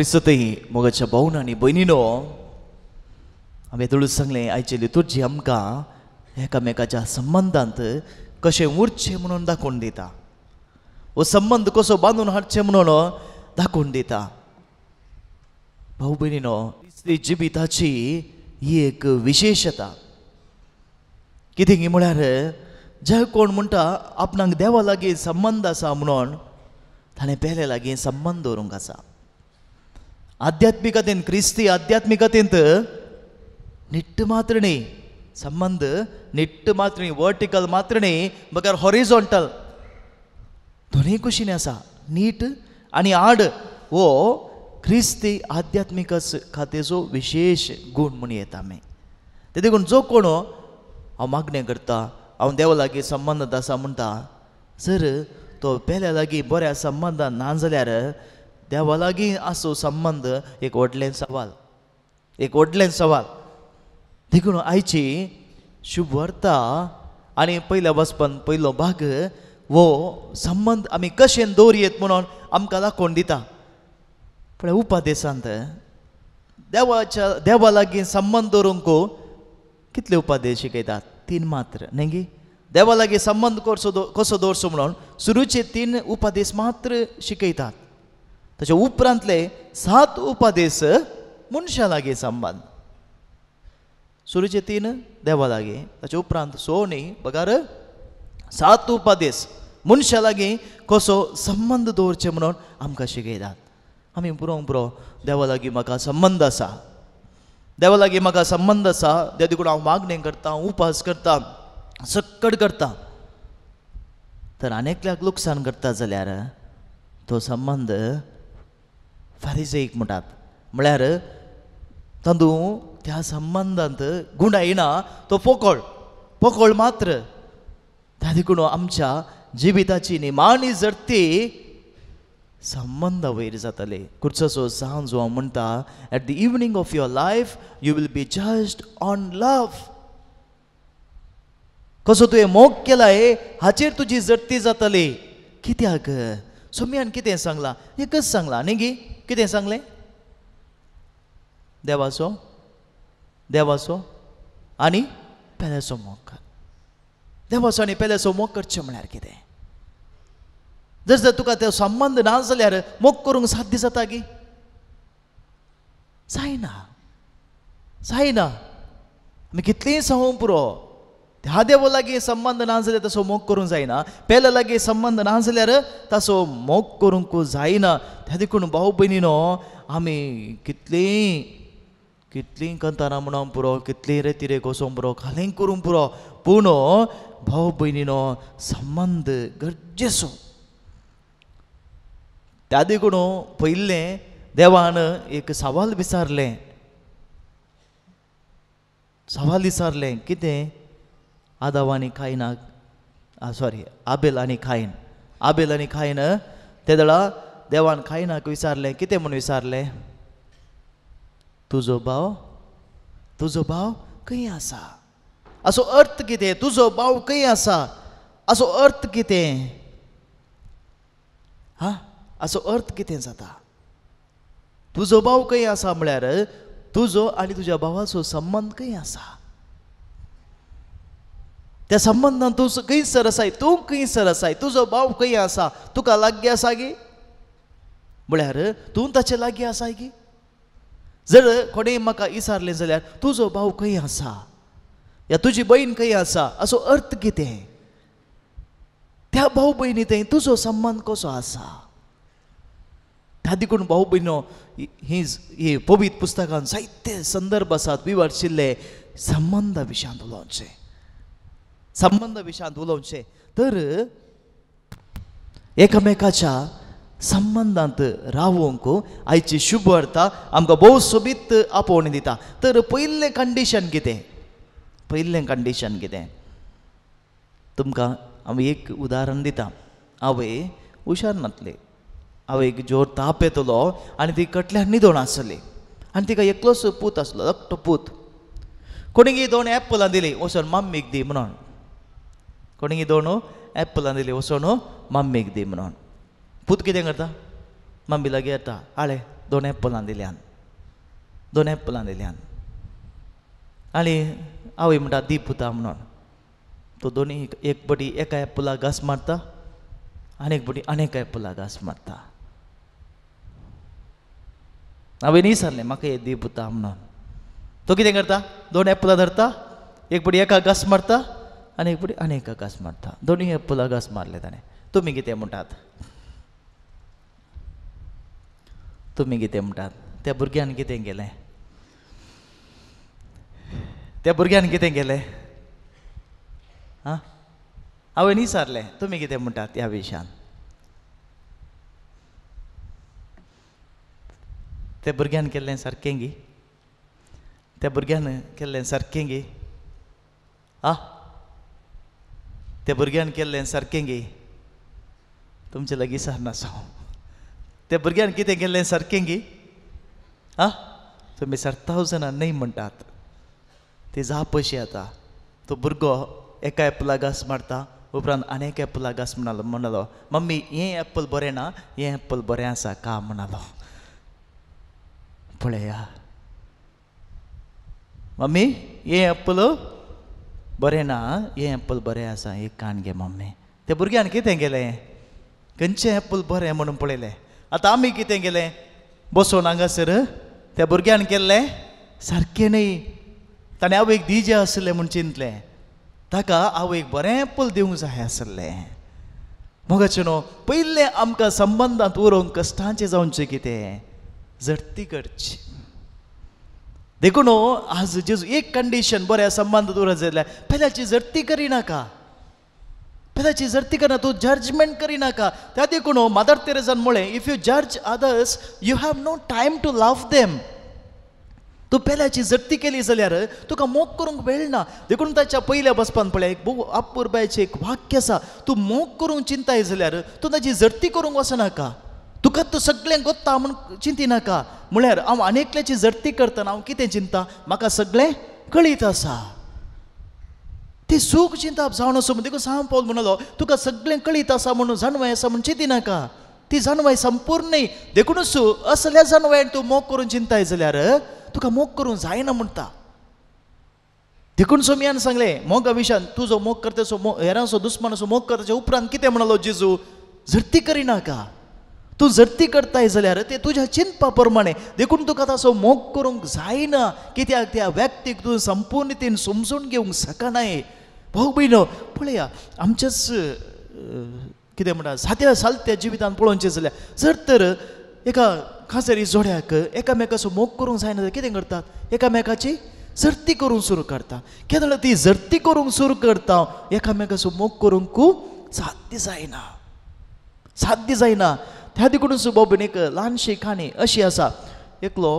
क्रिस्तही मोगाच्या भाऊन आनी भयणीनो हांवें धडूच सांगलें आयचे लितुर्जी आमकां एकामेकाच्या संबंधांत कशें उरचें म्हणून दाखोवन दिता हो संबंद कसो बांदून हाडचें म्हणून दाखोवन दिता भाऊ भयणीनो क्रिस्ती जिबिताची ही एक विशेषता कितें की म्हळ्यार जे कोण म्हणटा आपणाक देवा लागीं संबंद आसा म्हणून ताणें पेले लागीं संबंद दवरूंक आसा ಆಧ್ಯಾತ್ಮಿಕತೆಯನ್ನು ಕ್ರಿಸ್ತಿ ಆಧ್ಯಾತ್ಮಿಕತೆಂತ ನಿಟ್ಟು ಮಾತ್ರನೇ संबंध ನಿಟ್ಟು ಮಾತ್ರ ವರ್ಟಿಕಲ್ ಮಾತ್ರನೇ मगर हॉरिझॉन्टल दोन्ही कुशीने असा नीट आणि आड वो क्रिस्ती आध्यात्मिक खातेचो विशेष गूण म्हणून येता आमी ते देखून जो कोण हांव मागणें करता हांव देवा लागीं संबंद आसा म्हणटा जर तो पेल्या लागीं बऱ्या संबंधान ना जाल्यार देवा लागीं आसूं संबंध एक व्हडलें सवाल एक व्हडलें सवाल देखून आयची शुभवर्ता आनी पयल्या वस्पन पयलो भाग वो संबंध आमी कशेन येत म्हणून आमकां दाखोवन दिता पण उपादेसांत देवाच्या देवा लागीं संबंध दवरूंक कितले उपादेश शिकयतात तीन मात्र नेगी देवा लागीं संबंध कसो कसो म्हणून सुरूचे तीन उपादेश मात्र शिकयतात त्याच्या उपरांतले सात उपादेश मनशा लागीं संबंद सुरूचे तीन देवा लागीं ताचे उपरांत सो न्ही बगार सात उपादेश मनशा लागीं कसो संबंद दवरचे म्हणून आमकां शिकयतात आमी पुरो पुरो देवा लागीं म्हाका संबंद आसा देवा लागीं म्हाका संबंद आसा देदे कडेन हांव मागणें करता उपास करता सक्कड करता तर अनेकल्याक लुकसाण करता जाल्यार तो संबंद ಫರಿಸೇಗ್ म्हणतात ಮಳ್ಯಾರ तांदू त्या त्या गुण येना तो पोकळ पोकळ मात्र त्या देखून आमच्या जिविताची निमाणी जर ती संबंध वयर जातले कुर्चसो सावन जो हांव म्हणटा at the evening of your life you will be just on love कसो तुवें मोग केलाय हाचेर तुजी जडती जातली कित्याक सोम्यान कितें सांगलां एकच सांगलां न्ही गी कितें सांगलें देवाचो देवाचो आनी पेलेचो मोग कर देवाचो आनी पेलेचो मोग करचें म्हळ्यार कितें जर जर तुका ते संबंद ना जाल्यार मोग करूंक साध्य जाता की जायना जायना आमी कितलींय सांगूंक पुरो संबंध मोग ಸಂಬಂಧ ನಾನ್ಸಲೆ ತಸೋ ಮೊಕ್ಕರು संबंध ಪೇಲಲಗೆ तसो मोग ತಸೋ जायना त्या देखून भाऊ बहिणीनो आम्ही कितली कितली कंतारा म्हणून पुरो कितली रे तिरे पुरो खालींग करून पुरो पूण भाऊ बहिणीनो संबंध गरजेचो त्या देखून पहिले देवान एक सवाल विचारले सवाल विचारले कितें आदाव आणि खायनाक सॉरी आबेल आणि खाईन आबेल आणि खाईन ते दळा देवान खायनाक विचारलें कितें म्हणून विचारलें तुजो भाव तुजो भाव खंय आसा असो अर्थ कितें तुजो भाव खंय आसा असो अर्थ कितें हा असो अर्थ कितें जाता तुजो भाव खंय आसा म्हळ्यार तुजो आनी तुज्या भावाचो संबंद खंय आसा त्या संबंधान तूं खंय सरस आसाय तू खंय सरस आसाय तुजो भाव खंय आसा तुका लागीं आसा गी म्हळ्यार तूं ताचे लागीं आसा गी जर कोणेंय म्हाका इसारलें जाल्यार तुजो भाव खंय आसा या तुजी भयण खंय आसा असो अर्थ कितें त्या भाऊ भयणी थंय तुजो संबंध कसो आसा त्या देखून भाऊ भयणो ही हे पवित पुस्तकान जायते संदर्भ आसात विवारशिल्ले संबंदा विशयांत उलोवचें संबंध विषांत उलोवचे तर एकामेकाच्या संबंधांत राहूंक आयची शुभ अर्थ आमकां भोव सोबीत आपोवणी दिता तर पयलें कंडिशन कितें पयलें कंडिशन कितें तुमकां हांव एक उदाहरण दिता आवय हुशार नासली एक जोर ताप येतलो आनी ती कटल्यान न्हिदोण आसली आनी तिका एकलोच पूत आसलो एकटो पूत कोणी दोन एप्पलां दिली वचोन माम्मीक दी म्हणून कोणेगी दोणू एप्पलां दिली वसोणू मम्मीक दी म्हणून पूत कितें करता मम्मी लागीं येता आळे दोन एप्पलां दिल्यान दोन एप्पलां दिल्यान आनी आवय म्हणटा दीप पुता म्हणून तो दोन्ही एक पटी एका एप्पला घास मारता आनी एक पटी आनी एका घास मारता हांवें सरले म्हाका ये दी म्हणून तो कितें करता दोन एप्पलां धरता एक पटी एका घास मारता अनेक पुढे अनेक घास मारता दोन्ही पुला घास मारले त्याने तुम्ही किती म्हणतात तुम्ही किती म्हणटात त्या भुरग्यान किती गेले त्या भुरग्यान कितें हा आं हांवें सारले तुम्ही किती म्हणटात या विशयान त्या भुरग्यान केल्लें सारकें गी त्या भुरग्यान केल्लें सारकें गी आ त्या भुरग्यान केल्लें सारकें गे तुमचे लागीं सारनास हांव त्या भुरग्यान कितें केल्लें सारकें गे आं तुमी सरता जाणां न्हय म्हणटात ते जा पयशे येता तो भुरगो एका एपला घास मारता उपरांत आनी एक एपला घास म्हणालो म्हणलो मम्मी हें एप्पल बरें ना हें एप्पल बरें आसा का म्हणालो पळया मम्मी हें एप्पल बरें ना हें एप्पल बरें आसा एक कान घे मम्मी त्या भुरग्यान कितें गेलें खंयचें एप्पल बरें म्हणून पळयलें आतां आमी कितें गेलें बसोन हांगासर त्या भुरग्यान केल्लें सारकें न्ही ताणें आवय एक आसलें म्हूण चिंतलें ताका आवयक एक बरें एप्पल दिवंक जाय आसलें मोगाचें न्हू पयलें आमकां संबंदांत उरोवंक कश्टांचें जावचें कितें झडती करची देखो नो आज जेजू एक कंडिशन बऱ्या संबंध उरत जाल्यार पेल्याची झडती करिनाका पेल्याची झडती करना तू जजमेंट करिनाका त्या नो मदर तेरेजान इफ यू जज others you have no time to love them तू पेल्याची झडती केली जाल्यार तुका मोग करूंक वेळ ना देखून ताच्या पहिल्या बसपान पळय एक बहु एक वाक्य असा तू मोग करूंक चिंताय जाल्यार तूं ताची झडती करूंक वचनाका तुका तूं सगळें गोत्ता म्हूण नाका म्हळ्यार हांव अनेकल्याची जर्ती करतना हांव कितें चिंता म्हाका सगळें कळीत आसा ती सूख चिंता जावन असो देखून सांग पावल म्हणलो तुका सगळें कळीत आसा म्हणून जाणवाय आसा म्हूण नाका ती जाणवाय संपूर्ण न्ही देखूनच असल्या जाणवायन तूं मोग करून चिंताय जाल्यार तुका मोग करूंक जायना म्हणटा देखून सोमियान सांगलें मोगा विशान तूं जो मोग करता सो मो हेरांचो दुस्मानाचो मोग करताच्या उपरांत कितें म्हणलो जेजू झडती करिनाका तू जर्ती करताय जाल्यार ते तुज्या चिंता प्रमाणे देखून तुका असं मोग करूंक जायना कित्याक त्या व्यक्तीक तू संपूर्ण तीन समजून घेवंक शकनाय भाऊ बहिण पळया आमच्याच कितें म्हणटा सात्या सालत्या जिवितान पळोवचें जाल्यार जर तर एका खासरी जोड्याक एकामेकाचो मोग करूंक जायना जाल्यार कितें करतात एकामेकाची जरती करून सुरू करता केन्ना ती जरती करूंक सुरू करता एकामेकाचो मोग करूंक खूब साध्य जायना साध्य जायना त्या देखून सुबोबनेक ल्हानशी खाणी अशी असा एकलो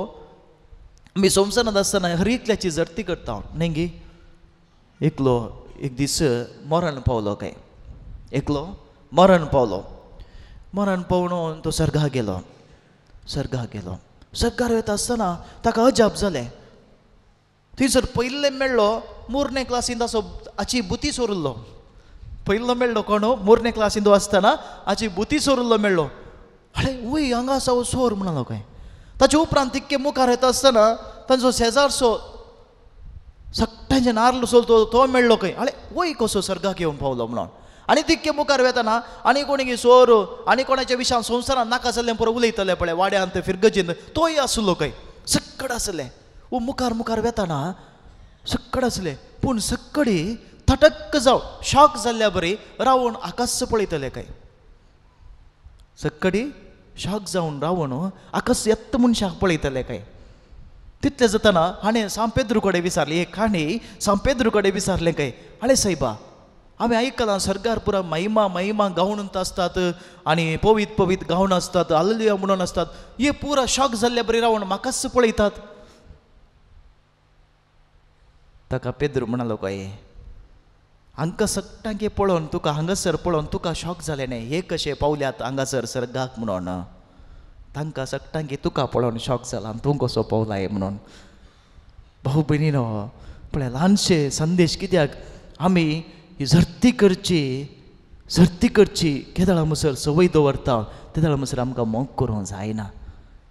मी सोमसनात आसतना हरितल्याची जर्ती करता नेंगी एकलो एक दीस मरण पावलो काय एकलो मरण पावलो मरण पावून तो सर्गा गेलो सर्गा गेलो सरकार येत आसतना ताका अजाप जालें थंयसर पयल्ले मेळ्ळो मोरने क्लासीन असो हाची बुती सोरुल्लो पयल्लो मेळ्ळो कोण हो? मोरने क्लासीन असताना हाची बुती सोरुल्लो मेळ्ळो अरे उहे ई हांगा सोर म्हणलो काय ताचे उपरांत तिक्के मुखार येता आसतना तांचो शेजार सो सगळ्यांचे नार्ल सोलतो तो मेळ्ळो खंय हाळे वय कसो सर्गाक येवन पावलो म्हणून आनी तिक्के मुखार वेतना आनी कोणी सोर आनी कोणाच्या विशान संवसारान नाका आसलें पुरो उलयतले पळय वाड्यांत फिरगजीन तोय आसलो खंय सक्कड आसलें वो मुखार मुखार वेतना सक्कड आसले पूण सक्कडी थटक्क जावं शॉक जाल्ल्या बरी रावून आकाश पळयतले काय सक्कडी शाक रावण रावण यत्त म्हणून शाक पळयताले काय तितले जाताना हाणें सांपेद्रुकडे कडेन हे काणी सांपेद्रुकडे कडेन काय आळे सायबा आम्ही सरकार पुरा महिमा महिमा गावण आसतात आणि पवित पवित गाऊन असतात आलिया म्हणून असतात हे पुरा शॉक झाल्या बरे रावण म्हाकाच पळयतात ताका पेद्रू म्हणालो काय हांकां सट्टांगे पळोवन तुका हांगासर पळोवन तुका शॉक जालें न्ही हे कशें पावल्यात हांगासर सर्गाक म्हणून तांकां सट्टांगे तुका पळोवन शॉक जाला तूं कसो हे म्हणून भाऊ भयणीन पळय ल्हानशे संदेश कित्याक आमी ही झर्ती करची झर्ती करची केदळा मुसर सवय दवरता तेदळा मुसर आमकां मोग करूंक जायना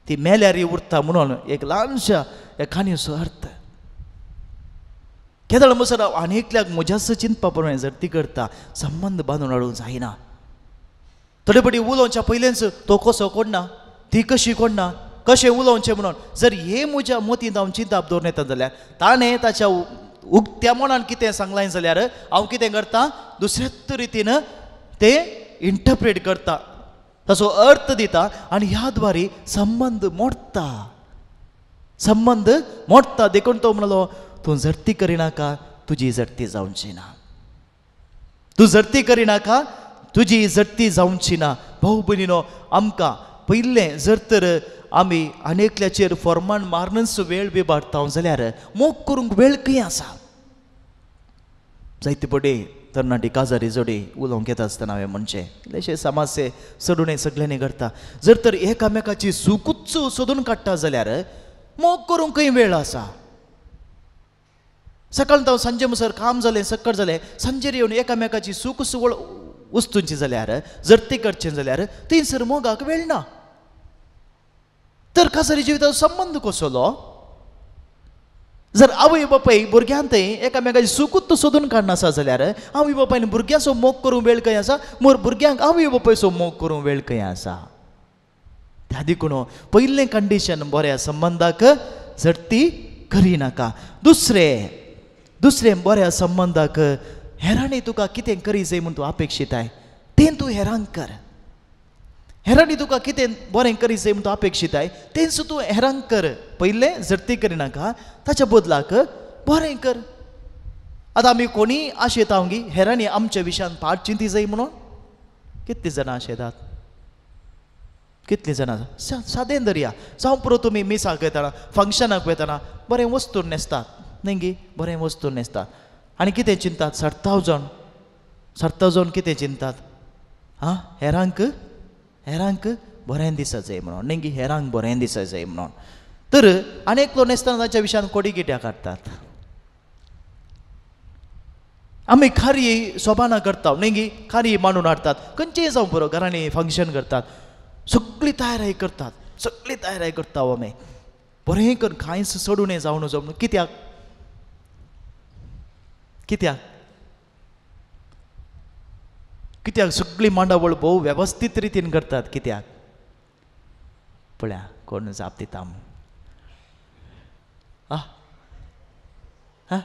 ती मेल्यार उरता म्हणून एक ल्हानशा एखादी अर्थ ಕೆದಳ ಮೊಸರ ಅನೇಕ್ಲಾಗ ಮೊಜಾಸ ಚಿಂತ जर ती करता संबंध बांधून हाडूंक जायना थोडे पटी उलोवच्या पहिल्यांच तो कसो ना ती कशी कोण ना कशें उलोवचें म्हणून जर हे म्हज्या मतींत हांव चिंताप दवरून येता जाल्यार ताणें ताच्या उक्त्या मनान कितें सांगलां जाल्यार हांव कितें करता दुसऱ्याच रितीन ते इंटरप्रेट करता ताचो अर्थ दिता आनी ह्या द्वारे संबंद मोडता संबंद मोडता देखून तो म्हणलो तू झडती करीनाका तुझी झडती जाऊनची ना तू झडती करीनाका तुझी झडती जाऊनची ना भाऊ बहिणीनो आमकां पहिले जर तर आम्ही अनेकल्याचेर फॉर्मान मारनच वेळ बी वाडटाव जाल्यार मोग करूंक वेळ खंय आसा जायते पडे तरणाटी काजारी जोडी उलोवंक येता आसतना हांवें म्हणचें इल्लेशे समासे सोडून सगळ्यांनी करता जर तर एकामेकाची सुकूच सोदून काडटा जाल्यार मोग करूंक खंय वेळ आसा जाऊन संजे मुसर काम जालें सकट जालें सांजेर येवन एकामेकाची सूख सुवळ वस्तूंची जाल्यार जर करचें जाल्यार थंयसर मोगाक वेळ ना तर कासारी जिविताचो संबंद कसोलो जर आवय बापाय भुरग्यां थंय एकामेकाची सुखूत सोदून काडनासा जाल्यार आवय बापायन भुरग्यांचो मोग करूंक वेळ खंय आसा मोर भुरग्यांक आवय बापायचो मोग करूंक वेळ खंय आसा त्या देखून पयलें कंडिशन बऱ्या संबंधाक झडती करिनाका दुसरें दुसरे बऱ्या संबंधाक हेरांनी तुका कितें करी जाय म्हूण तूं अपेक्षीत आहे तें तूं हेरांक कर हेराणी तुका कितें बरें करी जाय म्हूण तूं अपेक्षीत आहे तें सुद्दां तूं हेरांक कर पयले झडती करिनाका ताच्या बदलाक बरें कर आतां आमी कोणी आशेता गी हेरांनी आमच्या विशयान पाठ चिंती जाय म्हणून कितलीं जाणां आशेतात कितलीं जाणां सादें दर्या जावं पुरो तुमी मिसाक वयताना फंक्शनाक वयताना बरें वस्तू न्हेसतात नेंगी बरे वस्तू नेसतात आणि कितें चिंतात सरताव जाण सरताव कितें चिंतात आं हेरांक हेरांक बरें दिसा जाय म्हणून नेंगी हेरांक बरें दिसा जाय म्हणून तर आनी एकलो नेसतना ताच्या विशयान कोडी गिट्या काडटात आमी खारी सोबाना करता नेंगी खारी मांडून हाडतात खंयचेय जावं बरो घरांनी फंक्शन करतात सगळी तयारी करतात सगळी तयारी करता आमी बरें कर कांयच सोडून जावं नजो म्हणून कित्याक कित्याक कित्याक सगळीं मांडावळ भोव वेवस्थीत रितीन करतात कित्याक पळया कोण जाप दिता म्हूण आ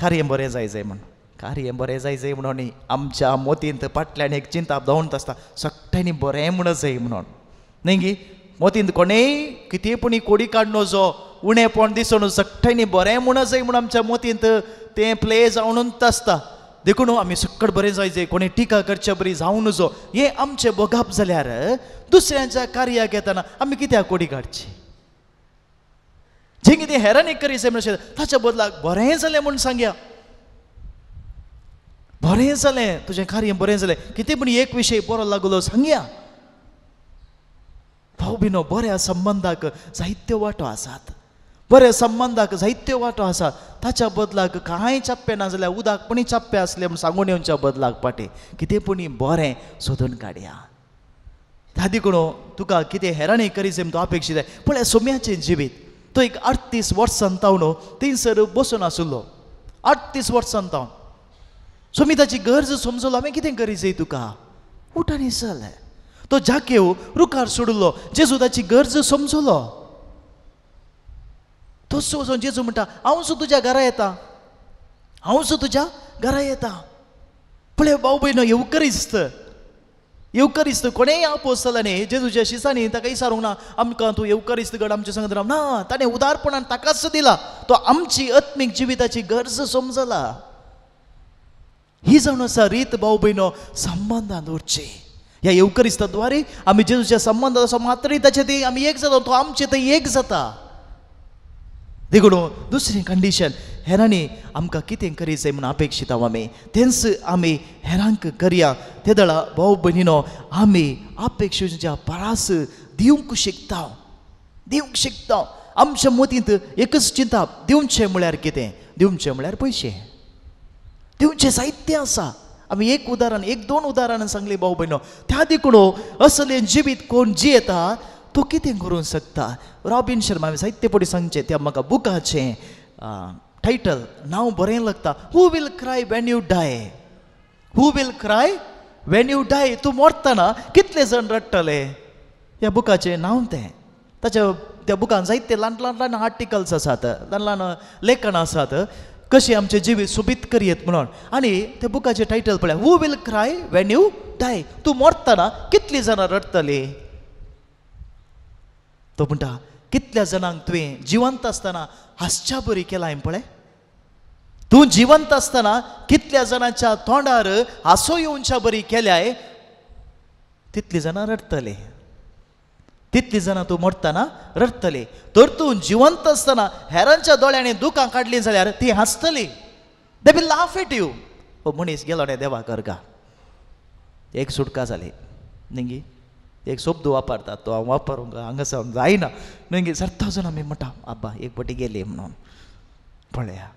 कार्य बरें जाय जाय म्हण कार्य बरें जाय जाय म्हणून आमच्या मोतींत फाटल्यान एक चिंता दवंत आसता सगळ्यांनी बरें म्हणून जाय म्हणून न्ही गी मोतींत कोणेय कितें पूण कोडी काडणो जो उणेपण दिसून सगळ्यांनी बरें म्हूण जाय म्हूण आमच्या मतींत तें प्ले जावणूच आसता देखून आमी सक्कड बरें जायचे कोणी टिका करचे बरी जावं नजो हे आमचे बोगाप जाल्यार दुसऱ्यांच्या कार्याक येताना आमी कित्याक कोडी काडची जें कितें करी जाय म्हणशे ताच्या बदलाक बरें जालें म्हूण सांगया बरें जालें तुजें कार्य बरें जालें कितें म्हण एक विशय बरो लागलो सांगया भाऊ बिनो बऱ्या संबंधाक जायत्यो वाटो आसात बरे संबंधाक जायत्यो वाटो आसा ताच्या बदलाक कांय चाप्पें उदक उदाकपणी चाप्पें आसलें म्हूण सांगून येवच्या बदलाक पाटी कितें पुणी बरें सोदून काडया दादी कोण तुका कितें हेराणी करिजेम तो अपेक्षीत आहे हे सोम्याचें जिवीत तो एक अडतीस वर्सां तावन हो, थंयसर बसून आसुल्लो अडतीस वर्सां तावन सोमी ताची गरज समजलो हांवें कितें गरज तुका आनी चल तो जाकेव रुखार सोडलो जेजू ताची गरज समजलो तूस वचून जेजू म्हणटा हांव सुद्दां तुज्या घरा येता हांव सुद्दां तुज्या घरा येता पळय भाऊ भयण येवकार इस्त येवकार इस्त कोणेय आपोस्तला न्ही जेजूच्या शिसांनी ताका विचारूंक ना आमकां तूं येवकर इस्त गड आमचे संगत राव ना ताणें उदारपणान ताकाच दिला तो आमची आत्मीक जिविताची गरज समजला ही जावन आसा रीत भाऊ भयणो संबंदान उरची ह्या येवकार द्वारे आमी जेजूच्या संबंधात मात्रय मात्र ताचे ती आमी एक जाता तो आमचे थंय एक जाता देखून दुसरी कंडिशन हेरांनी आमकां कितें करी जाय म्हूण अपेक्षीत आमी तेंच आमी हेरांक करया ते दळा भाऊ भयणीनो आमी अपेक्षेच्या परास दिवंक शिकता दिवंक शिकता आमच्या मतींत एकच चिंता दिवचें म्हळ्यार कितें दिवचें म्हळ्यार पयशे दिवचें साहित्य आसा आमी एक उदाहरण एक दोन उदाहरणां सांगली भाऊ भयणो त्या दिकडो असले जिवीत कोण जियेता तो कितें करूंक शकता रॉबिन शर्मा हांवें साहित्य सांगचें त्या म्हाका बुकाचें टायटल नांव बरें लागता who will cry when you die who will cry when you die तूं मरतना कितले जाण रडटले ह्या बुकाचें नांव तें ताच्या त्या बुकान जायते ल्हान ल्हान ल्हान आर्टिकल्स आसात ल्हान ल्हान लेखन आसात कशी आमचे जिवीत सोबीत करियेत म्हणून आनी त्या बुकाचे टायटल पळय who will cry when you die तूं मरतना कितली जाणां रडटलीं तो म्हणटा कितल्या जाणांक तुवें जिवंत आसतना हांसच्या बरी केला हांवें पळय तूं जिवंत आसतना कितल्या जाणांच्या तोंडार हांसो येवनच्या बरी केल्याय तितली जाणां रडतले तितली जाणां तूं मरतना रडतले तर तूं जिवंत आसतना हेरांच्या दोळ्यांनी दुखां काडलीं जाल्यार ती हांसतलीं they be laugh at you हो मनीस गेलो रे देवा करगा एक सुटका जाली निंगी एक शब्द वापरतात तो हांव वापरूंक हांगासर जायना न्हंय सरता वचून आमी म्हणटा आबा एक पटी गेले म्हणून पळया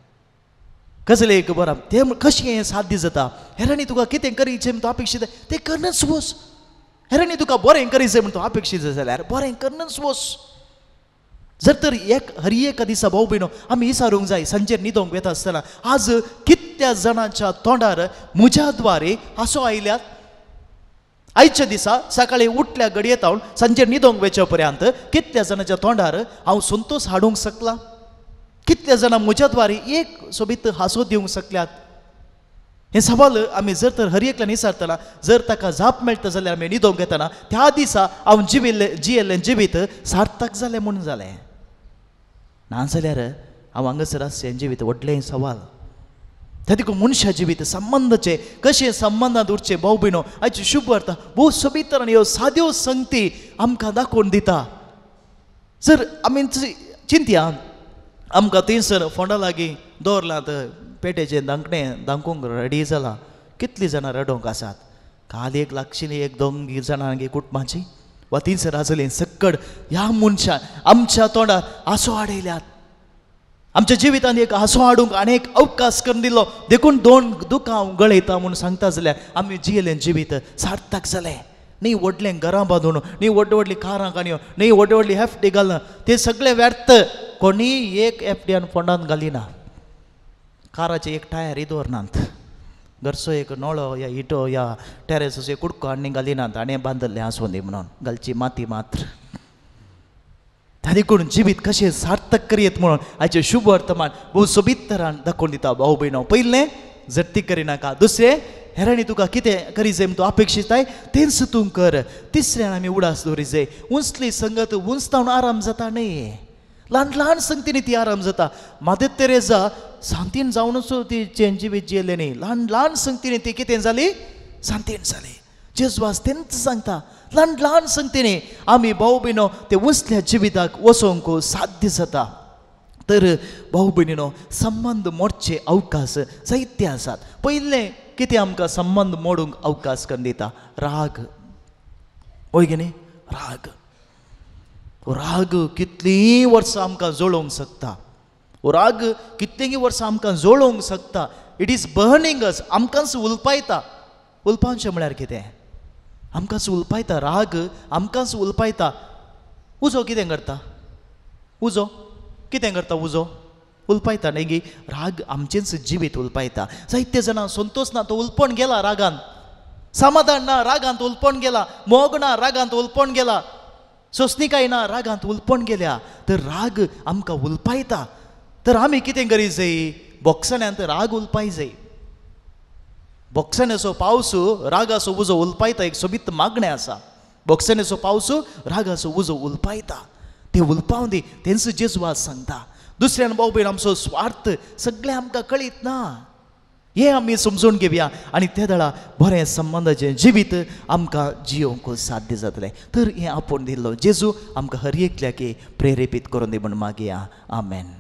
कसले खबर तें कशें हें साध्य जाता हेरांनी तुका कितें करीचें म्हण तूं अपेक्षीत तें करन सुवोस हेरांनी तुका बरें करीचें म्हण तूं अपेक्षीत जाल्यार बरें करन सुवोस जर तर एक हरी एक दिसा भाऊ बिनो आमी इसारूंक जाय सांजेर न्हिदोंक वेता आसतना आज कितल्या जाणांच्या तोंडार म्हज्या द्वारे हांसो आयल्यात आयच्या दिसा सकाळी उठल्या गडयेत हांव सांजे न्हिदोंक वेच्या पर्यंत कितल्या जणांच्या तोंडार हांव संतोष हाडूंक शकला कितल्या जाणां म्हज्या द्वारे एक सोबीत हांसो दिवंक शकल्यात हे सवाल आम्ही जर तर हर एकल्यान जर ताका जाप मेळटा जाल्यार आम्ही न्हिदोंक घेतना त्या दिसा हांव जिविल्लें जियेल्लें जिवीत सार्थक जालें म्हणून जालें ना जाल्यार हांव हांगासर आसचें जिवीत व्हडलें सवाल त्या मनुष्या जीवित संबंधचे कसे संबंध उरचे भाऊ भीणू आयचे शुभ वार्ता भू साध्यो संगती संती दाखवून दिंती आमका थंयसर फोंडा लागीं दवरला तर पेटेचे दांकडे दाखवू रेडी कितली जाणां रडोंक आसात काल एक एक दोन जाणां कुटुंबाची वा थंयसर आजोली सक्कड ह्या मनशान आमच्या तोंडार आसो आडयल्यात आमच्या जिवितांनी एक हसो हाडूंक आनी एक अवकाश करून दिलो देखून दोन दुखां उगळ येता म्हूण सांगता जाल्यार आमी जियेलें जिवीत सार्थक जालें न्ही व्हडलें घरां बांदून न्ही व्हडली व्हडली कारां काणयो न्ही व्हडली व्हडली हेफ्टी घालना ते सगळें व्यर्थ कोणी एक एफडीन फोंडान घालिना काराचे एक टायर दवरनात घरचो एक नळो या इटो या टॅरेसाचो एक कुडको हाडणी घालिनात हाणें बांदल्लें आसूं दी म्हणून घालची माती मात्र त्या देखून जिवीत कशें सार्थक करीत म्हणून हाचे शुभ वर्तमान बहु सोबीत तरान दिता भाऊ भयण पयलें झट्टी करिनाका दुसरें हेरणी तुका कितें करी जाय तूं अपेक्षिताय तेंच तूं कर तिसऱ्यान आमी उडास दवरी जे उंचली संगत उंचतावन आराम जाता न्हय ल्हान ल्हान ती आराम जाता मादे तेरेजा शांतीन जावनच ती जिवीत जेले न्ही ल्हान ल्हान संगतींनी ती कितें जाली शांतीन जाली जेजवास तेंच सांगता ल्हान ल्हान संगतीने आमी भाऊ भयणो ते उसल्या जिविताक वचोंक साध्य जाता तर भाऊ भयणीनो संबंद मोडचे अवकाश साहित्य आसात पयलें कितें आमकां संबंध मोडूंक अवकाश करून दिता राग होय गे न्ही राग राग वर्ष वर्सां आमकां जोडोवंक शकता राग कितलींय वर्सां आमकां जोडोवंक शकता इट इज बर्निंग अस आमकांच उलपायता उलपावचें म्हळ्यार कितें आमकांच उलपायता राग आमकांच उलपायता उजो कितें करता उजो कितें करता उजो उलपायता न्ही गी राग आमचेच जिवीत उलपायता जायते जाणां संतोष ना तो उलपण गेला रागांत समाधान ना रागांत उलपण गेला मोग ना रागांत उलपण गेला सोसनिकाय ना रागांत उलपण गेल्या तर राग आमकां उलपायता तर आमी कितें करी जाय बॉक्सण्यांत राग उलपाय जाय ಬೊಕ್ಸೆನೆಸೋ पावसू रागासो उजो उलपायता एक सोबीत मागणें असा बोक्सनेसो पावसू रागासो उजो उलपायता ते उलपावन दी तेंचो जेजवास सांगता दुसऱ्यान भाऊ बहीण आमचो स्वार्थ सगळे आमकां कळीत ना हे आम्ही समजून घेऊया आणि त्या दळा बरें संबंधाचे जिवीत आमकां जिवंक साध्य जातले तर हे आपण दिल्लो जेजू आमकां हर एकल्याक प्रेरेपीत करून दे म्हूण मागया आमेन